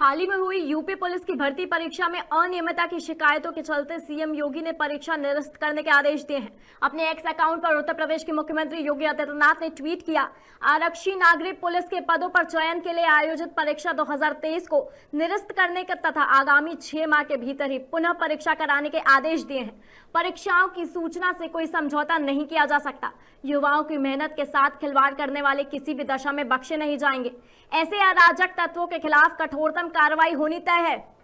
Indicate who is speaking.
Speaker 1: हाल ही में हुई UP police की भर्ती परीक्षा में अनियमितता की शिकायतों के चलते सीएम योगी ने परीक्षा निरस्त करने के आदेश दिए हैं अपने एक्स अकाउंट पर उत्तर प्रदेश के मुख्यमंत्री योगी आदित्यनाथ ने ट्वीट किया आरक्षी नागरिक पुलिस के पदों पर चयन के लिए आयोजित परीक्षा 2023 को निरस्त करने का तथा आगामी छह माह के भीतर ही पुनः परीक्षा कराने के आदेश दिए हैं परीक्षाओं की सूचना से कोई समझौता नहीं किया जा सकता युवाओं की मेहनत के साथ खिलवाड़ करने वाले किसी भी दशा में बख्शे नहीं जाएंगे ऐसे अराजक तत्वों के खिलाफ कठोरतम कार्रवाई होनी तय है